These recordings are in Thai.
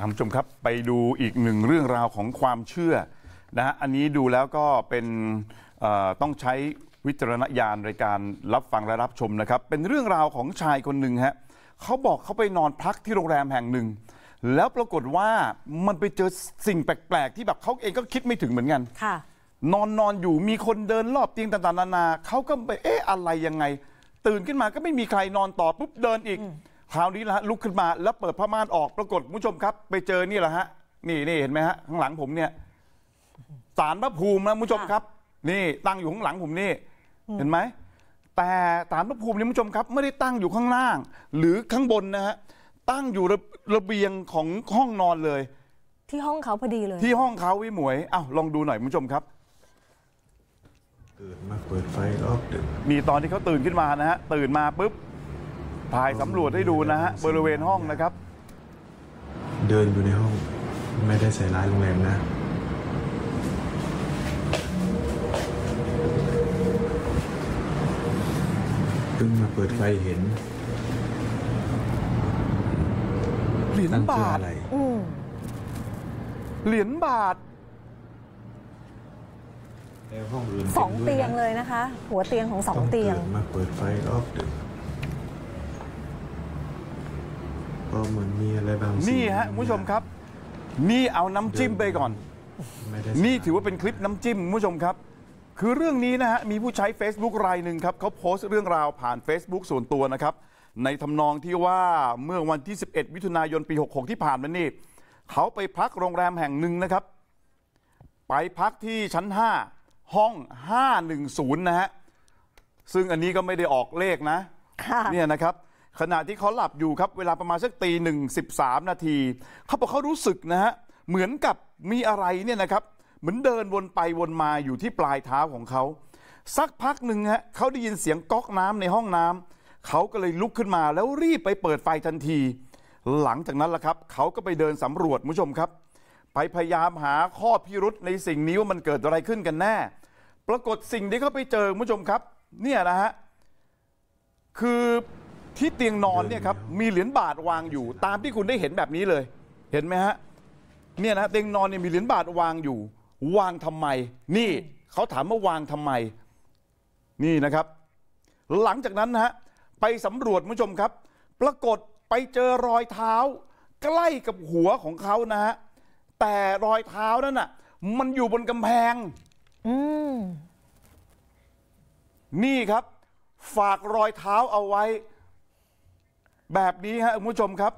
คุณผู้ชมครับไปดูอีกหนึ่งเรื่องราวของความเชื่อนะฮะอันนี้ดูแล้วก็เป็นต้องใช้วิจารณญาณในการรับฟังและรับชมนะครับเป็นเรื่องราวของชายคนหนึ่งฮะเขาบอกเขาไปนอนพักที่โรงแรมแห่งหนึ่ง แล้วปรากฏว่ามันไปเจอสิ่งแปลก ๆ ที่แบบเขาเองก็คิดไม่ถึงเหมือนกันนอนนอนอยู่มีคนเดินรอบเตียงต่าง ๆ นานาเขาก็ไปเอ๊ะอะไรยังไง ตื่นขึ้นมาก็ไม่มีใครนอนต่อปุ๊บเดินอีกอคราวนี้ละฮะลุกขึ้นมาแล้วเปิดผ้าม่านออกปรากฏคุณผู้ชมครับ ไปเจอนี่แหละฮะนี่นี่เห็นไหมฮะข้างหลังผมเนี่ยสารพระภูมินะคุณผู้ชมครับนี่ ตั้งอยู่ข้างหลังผมนี่ เห็นไหมแต่สารพระภูมินี่คุณผู้ชมครับ ไม่ได้ตั้งอยู่ข้างล่าง หรือข้างบนนะฮะตั้งอยู่ระระเบียงของห้องนอนเลย ที่ห้องเขาพอดีเลย ที่ห้องเขาวิหมวยเอ้าลองดูหน่อยคุณผู้ชมครับ ตื่นมาเปิดไฟออกดึกมีตอนที่เขาตื่นขึ้นมานะฮะตื่นมาปุ๊บ่ายสำรวจให้ดูนะฮะ บริเวณห้องนะครับ เดินอยู่ในห้อง ไม่ได้ใส่ร้ายโรงแรมนะเพิ่งมาเปิดไฟเห็นเหรียญบาทอะไรเหรียญบาทสองเตียงเลยนะคะ หัวเตียงของสองเตียงมาเปิดไฟรอบดึกก็เหมือนมีอะไรบางสิ่งนี่ฮะคุณผู้ชมครับ นี่เอาน้ำจิ้มไปก่อน นี่ถือว่าเป็นคลิปน้ำจิ้มคุณผู้ชมครับ คือเรื่องนี้นะฮะ มีผู้ใช้ Facebook รายหนึ่งครับเขาโพสต์เรื่องราวผ่าน Facebook ส่วนตัวนะครับ ในทำนองที่ว่าเมื่อวันที่ 11มิถุนายนปี 66 ที่ผ่านมานี่ เขาไปพักโรงแรมแห่งหนึ่งนะครับ ไปพักที่ชั้น 5 ห้อง 510 นะฮะซึ่งอันนี้ก็ไม่ได้ออกเลขนะเนี่ยนะครับขณะที่เขาหลับอยู่ครับ เวลาประมาณสักตีหนึ่งสิบสามนาทีเขาบอกเขารู้สึกนะฮะเหมือนกับมีอะไรเนี่ยนะครับ เหมือนเดินวนไปวนมาอยู่ที่ปลายเท้าของเขาสักพักหนึ่งฮะเขาได้ยินเสียงก๊อกน้ำในห้องน้ำเขาก็เลยลุกขึ้นมาแล้วรีบไปเปิดไฟทันที หลังจากนั้นล่ะครับเขาก็ไปเดินสำรวจผู้ชมครับ ไปพยายามหาข้อพิรุษในสิ่งนี้ว่ามันเกิดอะไรขึ้นกันแน่ ปรากฏสิ่งที่เขาไปเจอผู้ชมครับเนี่ยนะฮะคือที่เตียงนอนเนี่ยครับมีเหรียญบาทวางอยู่ ตามที่คุณได้เห็นแบบนี้เลย เห็นไหมฮะเนี่ยนะเตียงนอนเนี่ยมีเหรียญบาทวางอยู่ วางทำไม นี่เขาถามว่าวางทำไม นี่นะครับ หลังจากนั้นนะฮะไปสำรวจผู้ชมครับ ปรากฏไปเจอรอยเท้า ใกล้กับหัวของเขานะฮะแต่รอยเท้านั้นน่ะมันอยู่บนกำแพงนี่ครับ ฝากรอยเท้าเอาไว้แบบนี้ฮะคุณผู้ชมครับ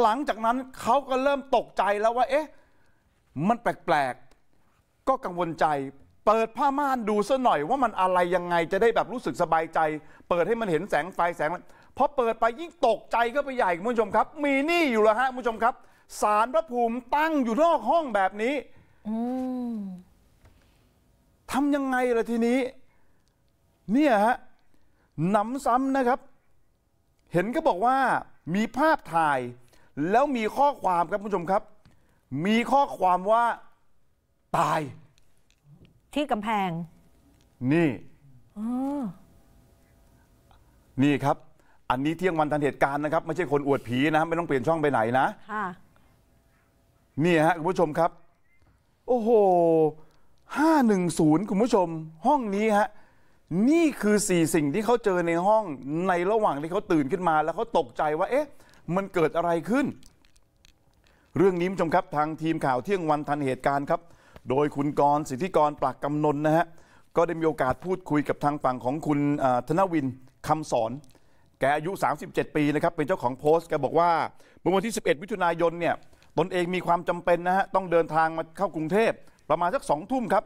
หลังจากนั้นเขาก็เริ่มตกใจแล้วว่า เอ๊ะ มันแปลก ๆ ก็กังวลใจ เปิดผ้าม่านดูซะหน่อยว่ามันอะไรยังไง จะได้แบบรู้สึกสบายใจ เปิดให้มันเห็นแสงไฟแสงพอเปิดไปยิ่งตกใจก็ไปใหญ่คุณผู้ชมครับ มีนี่อยู่แล้วฮะคุณผู้ชมครับสารพระภูมิตั้งอยู่นอกห้องแบบนี้ทำยังไงล่ะทีนี้ เนี่ยฮะหนำซ้ำนะครับเห็นก็บอกว่ามีภาพถ่าย แล้วมีข้อความครับคุณผู้ชมครับ มีข้อความว่า ตาย ที่กำแพง นี่นี่ครับ อันนี้เที่ยงวันทันเหตุการณ์นะครับ ไม่ใช่คนอวดผี นะ ไม่ต้องเปลี่ยนช่องไปไหนนะนี่ฮะคุณผู้ชมครับ โอ้โหห้าหนึ่งศูนย์คุณผู้ชม ห้องนี้ฮะนี่คือสี่สิ่งที่เขาเจอในห้องในระหว่างที่เขาตื่นขึ้นมา แล้วเขาตกใจว่าเอ๊ะมันเกิดอะไรขึ้น เรื่องนี้ผู้ชมครับทางทีมข่าวเที่ยงวันทันเหตุการณ์ครับ โดยคุณกรสิทธิกรปรักกำนนนะฮะก็ได้มีโอกาสพูดคุยกับทางฝั่งของคุณธนวินคำสอน แกอายุ 37 ปีนะครับเป็นเจ้าของโพสต์แกบอกว่าเมื่อวันที่ 11มิถุนายนเนี่ยตนเองมีความจำเป็นนะฮะต้องเดินทางมาเข้ากรุงเทพประมาณสักสองทุ่มครับ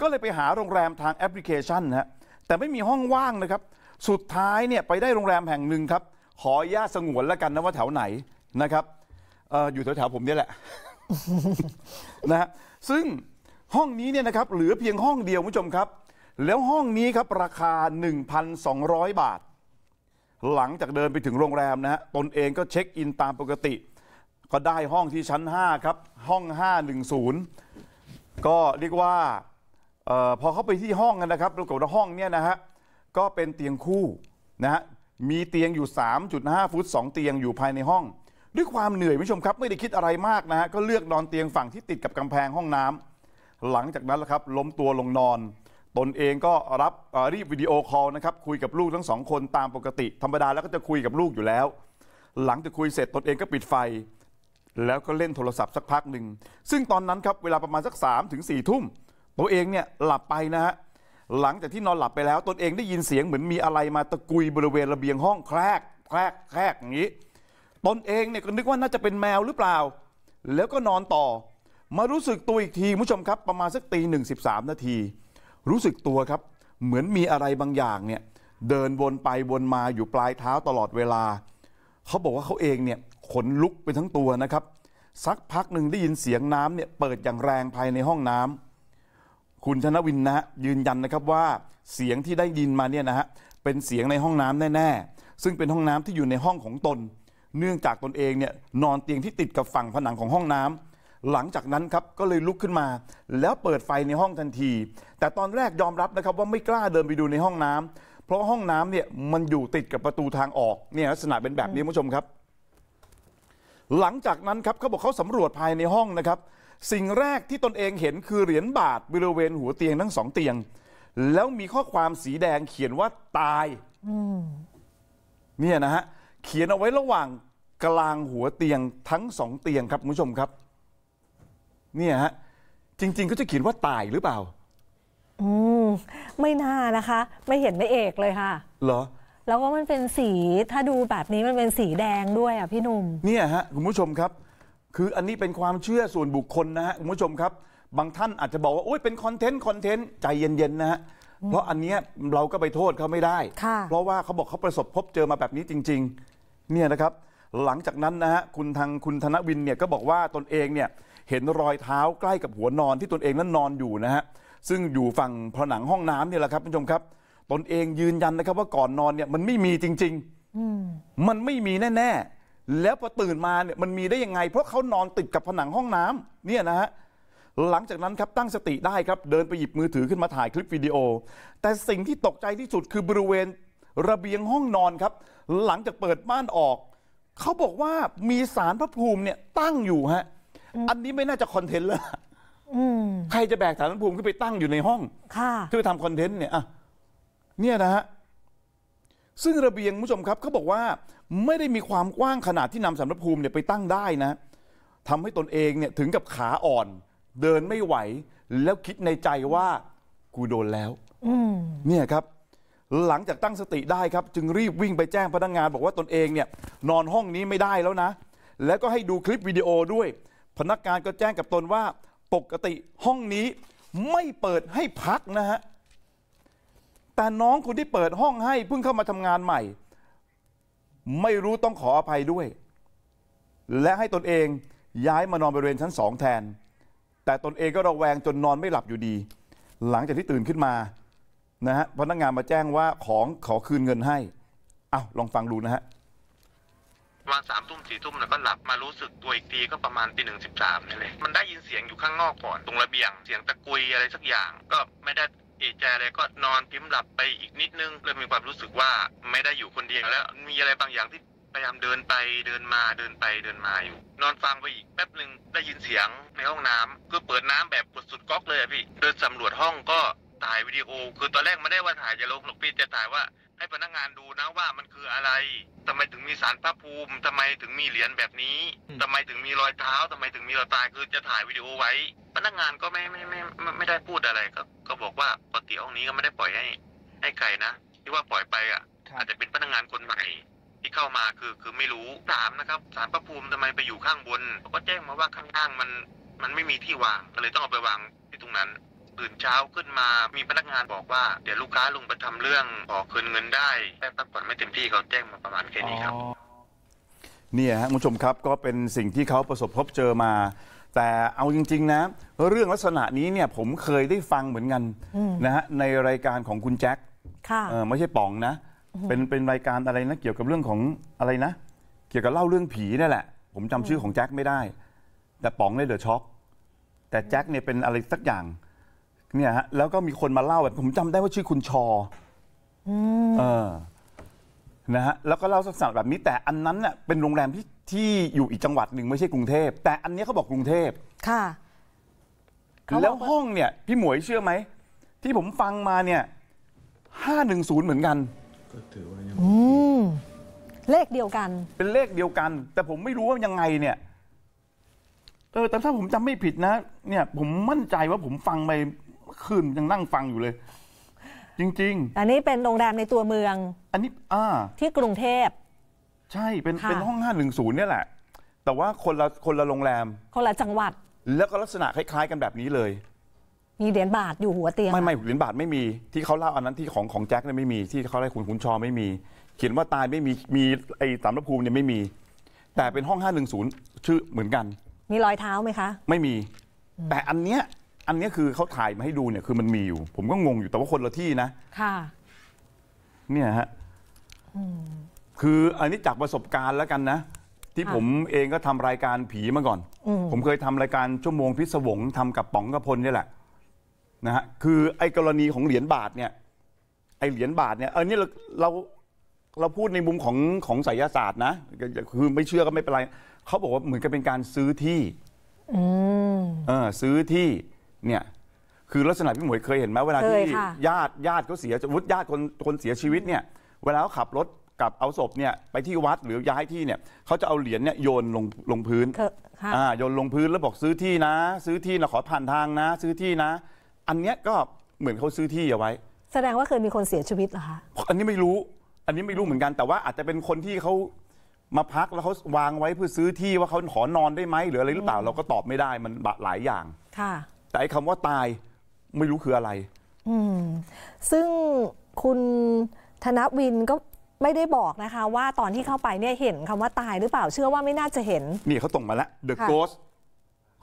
ก็เลยไปหาโรงแรมทางแอปพลิเคชันนะฮะแต่ไม่มีห้องว่างนะครับสุดท้ายเนี่ยไปได้โรงแรมแห่งหนึ่งครับขออนุญาตสงวนแล้วกันนะว่าแถวไหนนะครับเอออยู่แถวๆผมเนี่ยแหละนะฮะซึ่งห้องนี้เนี่ยนะครับเหลือเพียงห้องเดียวคุณผู้ชมครับ แล้วห้องนี้ครับราคา 1,200 บาท หลังจากเดินไปถึงโรงแรมนะฮะตนเองก็เช็คอินตามปกติ ก็ได้ห้องที่ชั้น 5 ครับ ห้อง 510 ก็เรียกว่าออพอเข้าไปที่ห้องนะครับปรากฏว่าห้องเนี่ยนะฮะ ก็เป็นเตียงคู่นะฮะ มีเตียงอยู่ 3.5ฟุต2เตียงอยู่ภายในห้อง ด้วยความเหนื่อยผู้ชมครับไม่ได้คิดอะไรมากนะฮะก็เลือกนอนเตียงฝั่งที่ติดกับกำแพงห้องน้ำหลังจากนั้นและครับล้มตัวลงนอน ตนเองก็รับรีบวิดีโอคอลนะครับ คุยกับลูกทั้งสองคนตามปกติ ธรรมดาแล้วก็จะคุยกับลูกอยู่แล้ว หลังจากคุยเสร็จตนเองก็ปิดไฟ แล้วก็เล่นโทรศัพท์สักพักหนึ่งซึ่งตอนนั้นครับเวลาประมาณสัก3ามถึงสี่ทุ่มตัวเองเนี่ยหลับไปนะฮะหลังจากที่นอนหลับไปแล้วตนเองได้ยินเสียงเหมือนมีอะไรมาตะกุยบริเวณระเบียงห้องแครกแครกแครกอย่างนี้ตนเองเนี่ยก็นึกว่าน่าจะเป็นแมวหรือเปล่า แล้วก็นอนต่อ มารู้สึกตัวอีกทีผู้ชมครับประมาณสักตีหนึ่งสิบสามนาทีรู้สึกตัวครับเหมือนมีอะไรบางอย่างเนี่ยเดินวนไปวนมาอยู่ปลายเท้าตลอดเวลา เขาบอกว่าเขาเองเนี่ยขนลุกไปทั้งตัวนะครับสักพักหนึ่งได้ยินเสียงน้ำเนี่ยเปิดอย่างแรงภายในห้องน้ำคุณชนะวินนะฮะยืนยันนะครับว่าเสียงที่ได้ยินมาเนี่ยนะฮะเป็นเสียงในห้องน้ำแน่ๆซึ่งเป็นห้องน้ำที่อยู่ในห้องของตน เนื่องจากตนเองเนี่ยนอนเตียงที่ติดกับฝั่งผนังของห้องน้ำหลังจากนั้นครับก็เลยลุกขึ้นมา แล้วเปิดไฟในห้องทันที แต่ตอนแรกยอมรับนะครับว่าไม่กล้าเดินไปดูในห้องน้ำเพราะห้องน้ำเนี่ยมันอยู่ติดกับประตูทางออกเนี่ยลักษณะเป็นแบบนี้ผู้ชมครับ หลังจากนั้นครับเขาบอกเขาสำรวจภายในห้องนะครับสิ่งแรกที่ตนเองเห็นคือเหรียญบาทบริเวณหัวเตียงทั้งสองเตียง แล้วมีข้อความสีแดงเขียนว่าตายเนี่ยนะฮะ เขียนเอาไว้ระหว่างกลางหัวเตียงทั้งสองเตียงครับคุณผู้ชมครับ เนี่ยฮะ จริงๆก็จะเขียนว่าตายหรือเปล่าอืมไม่น่านะคะ ไม่เห็นไม่เอกเลยค่ะเหรอ แล้วก็มันเป็นสี ถ้าดูแบบนี้มันเป็นสีแดงด้วย อ่ะพี่หนุ่มเนี่ยฮะคุณผู้ชมครับคืออันนี้เป็นความเชื่อส่วนบุคคลนะฮะคุณผู้ชมครับ บางท่านอาจจะบอกว่าโอ้ยเป็นคอนเทนต์คอนเทนต์ใจเย็นๆนะฮะเพราะอันเนี้ยเราก็ไปโทษเขาไม่ได้เพราะว่าเขาบอกเขาประสบพบเจอมาแบบนี้จริง ๆ เนี่ยนะครับ หลังจากนั้นนะฮะคุณทางคุณธนวินเนี่ยก็บอกว่าตนเองเนี่ยเห็นรอยเท้าใกล้กับหัวนอนที่ตนเองนั้นนอนอยู่นะฮะซึ่งอยู่ฝั่งผนังห้องน้ำเนี่ยแหละครับคุณผู้ชมครับ ตนเองยืนยันนะครับ ว่าก่อนนอนเนี่ยมันไม่มีจริงๆมันไม่มีแน่ ๆแล้วพอตื่นมาเนี่ยมันมีได้ยังไง เพราะเขานอนติดกับผนังห้องน้ำเนี่ยนะฮะ หลังจากนั้นครับตั้งสติได้ครับ เดินไปหยิบมือถือขึ้นมาถ่ายคลิปวิดีโอ แต่สิ่งที่ตกใจที่สุดคือบริเวณ ระเบียงห้องนอนครับ หลังจากเปิดม่านออก เขาบอกว่ามีสารพระภูมิเนี่ยตั้งอยู่ฮะอันนี้ไม่น่าจะคอนเทนต์เลยใครจะแบกสารพระภูมิขึ้นไปตั้งอยู่ในห้องค่ะเพื่อทำคอนเทนต์เนี่ยอ่ะเนี่ยนะฮะซึ่งระเบียงผู้ชมครับเขาบอกว่าไม่ได้มีความกว้างขนาดที่นำสำรักภูมิเนี่ยไปตั้งได้นะทำให้ตนเองเนี่ยถึงกับขาอ่อน เดินไม่ไหว แล้วคิดในใจว่ากูโดนแล้วเนี่ยครับ หลังจากตั้งสติได้ครับ จึงรีบวิ่งไปแจ้งพนักงงาน บอกว่าตนเองเนี่ย นอนห้องนี้ไม่ได้แล้วนะ แล้วก็ให้ดูคลิปวิดีโอด้วย พนักงานก็แจ้งกับตนว่า ปกติห้องนี้ไม่เปิดให้พักนะฮะแต่น้องคนที่เปิดห้องให้เพิ่งเข้ามาทำงานใหม่ ไม่รู้ต้องขออภัยด้วย และให้ตนเองย้ายมานอนบริเวณชั้นสองแทน แต่ตนเองก็ระแวงจนนอนไม่หลับอยู่ดี หลังจากที่ตื่นขึ้นมา นะฮะพนักงานมาแจ้งว่าของขอคืนเงินให้เอาลองฟังดูนะฮะประมาณสามทุ่มสี่ทุ่มแล้วก็หลับมารู้สึกตัวอีกทีก็ประมาณตีหนึ่งสิบสามนี่เลยมันได้ยินเสียงอยู่ข้างนอกก่อนตรงระเบียง เสียงตะกุยอะไรสักอย่างก็ไม่ได้เอจใจอะไรก็นอนพิมพ์หลับไปอีกนิดนึงเลยมีความรู้สึกว่าไม่ได้อยู่คนเดียว แล้วมีอะไรบางอย่างที่พยายามเดินไปเดินมาเดินไปเดินมาอยู่ นอนฟังไปอีกแป๊บหนึ่งได้ยินเสียงในห้องน้ำคือเปิดน้ำแบบกดสุดก๊อกเลยพี่ เดินสำรวจห้องก็ถ่ายวิดีโอ คือตอนแรกไม่ได้ว่าถ่ายจะลงหรอกพี่จะถ่ายว่าให้พนักงานดูนะว่ามันคืออะไร ทำไมถึงมีสารพระภูมิ ทำไมถึงมีเหรียญแบบนี้ ทำไมถึงมีรอยเท้า ทำไมถึงมีรอยตายคือจะถ่ายวิดีโอไว้พนักงานก็ไม่ไม่ไม่ไม่ได้พูดอะไรก็ก็บอกว่าปกติห้องนี้ก็ไม่ได้ปล่อยให้ให้ใครนะที่ว่าปล่อยไปอ่ะอาจจะเป็นพนักงานคนใหม่ ที่เข้ามาคือคือไม่รู้ถามนะครับ สารประภูมิทำไมไปอยู่ข้างบนก็แจ้งมาว่าข้างล่างมันมันไม่มีที่วางก็เลยต้องเอาไปวางที่ตรงนั้นตื่นเช้าขึ้นมามีพนักงานบอกว่าเดี๋ยวลูกค้าลงไปทำเรื่องขอคืนเงินได้ แต่รากฏ่อนไม่เต็มที่เขาแจ้งมาประมาณแค่นี้ครับเนี่ยฮะคุณผู้ชมครับก็เป็นสิ่งที่เขาประสบพบเจอมาแต่เอาจริง ๆ นะเรื่องลักษณะนี้เนี่ย ผมเคยได้ฟังเหมือนกันนะฮะในรายการของคุณแจ็คไม่ใช่ป๋องนะ เป็นเป็นรายการอะไรนะเกี่ยวกับเรื่องของอะไรนะเกี่ยวกับเล่าเรื่องผีนี่แหละ ผมจำชื่อของแจ็คไม่ได้ แต่ป๋องเนี่ยเดือดช็อก แต่แจ็คเนี่ยเป็นอะไรสักอย่าง เนี่ยฮะแล้วก็มีคนมาเล่าแบบผมจำได้ว่าชื่อคุณชอ อืมเออนะฮะแล้วก็เล่าสักนณะแบบนี้ แต่อันนั้นเน่ยเป็นโรงแรมที่ที่อยู่อีกจังหวัดหนึ่งไม่ใช่กรุงเทพ แต่อันนี้เขาบอกกรุงเทพค่ะแล้วห้องเนี่ย พี่หมวยเชื่อไหม ที่ผมฟังมาเนี่ยห้าหนึ่งศูนย์เหมือนกันก็ถือืมเลขเดียวกัน เป็นเลขเดียวกัน แต่ผมไม่รู้ว่ายังไงเนี่ย เออแต่ถ้าผมจำไม่ผิดนะ เนี่ย ผมมั่นใจว่าผมฟังไปเมื่อคืนยังนั่งฟังอยู่เลยจริงอันนี้เป็นโรงแรมในตัวเมือง อันนี้อ่าที่กรุงเทพใช่เป็นเป็นห้องหห้านึ่งศูนย์เนี่ยแหละ แต่ว่าคนละคนละโรงแรมคนละจังหวัด แล้วก็ลักษณะคล้าย ๆ กันแบบนี้เลย มีเหรียญบาทอยู่หัวเตียงไม่ไม่เหรียญบาทไม่มี ที่เขาเล่าอันนั้นที่ของของแจ็คเนี่ยไม่มี ที่เขาไล่คุณคุณชอไม่มี เขียนว่าตายไม่มีมีไอ้สามรภูมิเนี่ยไม่มี แต่เป็นห้องหห้านึ่งศูนย์ชื่อเหมือนกัน มีรอยเท้าไหมคะ ไม่มีแต่อันเนี้ยอันนี้คือเขาถ่ายมาให้ดูเนี่ย คือมันมีอยู่ ผมก็งงอยู่แต่ว่าคนละที่นะค่ะเนี่ยฮะคืออันนี้จากประสบการณ์แล้วกันนะ ที่ผมเองก็ทำรายการผีมาก่อน ผมเคยทำรายการชั่วโมงพิศวงทำกับป๋องกับพลนี่แหละนะฮะคือไอ้กรณีของเหรียญบาทเนี่ย ไอ้เหรียญบาทเนี่ยเออนี่เราเราเราพูดในมุมของของไสยศาสตร์นะ คือไม่เชื่อก็ไม่เป็นไรเขาบอกว่าเหมือนกับเป็นการซื้อที่เออซื้อที่เนี่ยคือลักษณะพี่หมวยเคยเห็นไหมเวลาที่ญาติญาติเขาเสียวุฒิญาติคนคนเสียชีวิตเนี่ยเวลาเขาขับรถ กลับเอาศพเนี่ยไปที่วัดหรือย้ายที่เนี่ย เขาจะเอาเหรียญเนี่ยโยนลงลงพื้นอ่อ่าโยนลงพื้นแล้วบอกซื้อที่นะ ซื้อที่นะขอผ่านทางนะ ซื้อที่นะ อันเนี้ยก็เหมือนเขาซื้อที่เอาไว้ แสดงว่าเคยมีคนเสียชีวิตเหรอคะอันนี้ไม่รู้อันนี้ไม่รู้เหมือนกันแต่ว่าอาจจะเป็นคนที่เขามาพักแล้วเขาวางไว้เพื่อซื้อที่ว่าเขาขอนอนได้ไหมหรืออะไรหรือเปล่าเราก็ตอบไม่ได้มันหลายอย่างค่ะแต่ไอ้คำว่าตายไม่รู้คืออะไร ซึ่งคุณธนวินก็ไม่ได้บอกนะคะ ว่าตอนที่เข้าไปเนี่ยเห็นคำว่าตายหรือเปล่าเชื่อว่าไม่น่าจะเห็น นี่เขาตรงมาแล้ว The Ghost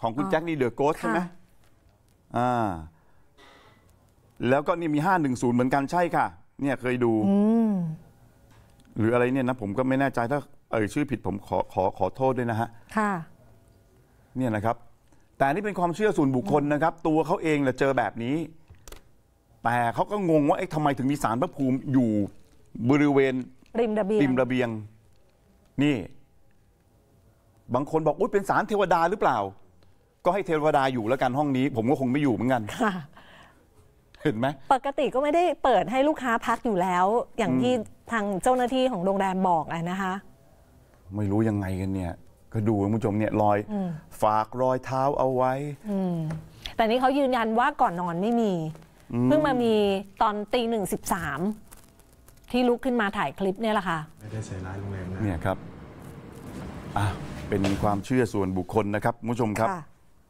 ของคุณแจ็คนี่เดอะโกสใช่ไหมอ่า แล้วก็นี่มีห้าหนึ่งศูนย์เหมือนกันใช่ค่ะ เนี่ยเคยดูหรืออะไรเนี่ยนะผมก็ไม่แน่ใจถ้า เอ่ยชื่อผิดผมขอขอขอโทษด้วยนะฮะ ค่ะ เนี่ยนะครับแต่นี่เป็นความเชื่อส่วนบุคคลนะครับ ตัวเขาเองหเจอแบบนี้ แต่เขาก็งงว่าไอ้ทำไมถึงมีสารพระภูมิอยู่บริเวณริมระเบียงริมระเบียง นี่ บางคนบอกอุ้ยเป็นสารเทวดาหรือเปล่า ก็ให้เทวดาอยู่แล้วกันห้องนี้ ผมก็คงไม่อยู่เหมือนกันเห็นไหมปกติก็ไม่ได้เปิดให้ลูกค้าพักอยู่แล้ว อย่างที่ทางเจ้าหน้าที่ของโรงแรมบอกอะนะคะ ไม่รู้ยังไงกันเนี่ยก็ดูคุณผู้ชมเนี่ยรอยฝากรอยเท้าเอาไว้ แต่นี้เขายืนยันว่าก่อนนอนไม่มี เพิ่งมามีตอนตีหนึ่งสิบสามที่ลุกขึ้นมาถ่ายคลิปเนี่ยแหละค่ะ ไม่ได้ใส่ร้ายโรงแรมนะเนี่ยครับอ่ะเป็นความเชื่อส่วนบุคคลนะครับคุณผู้ชมครับ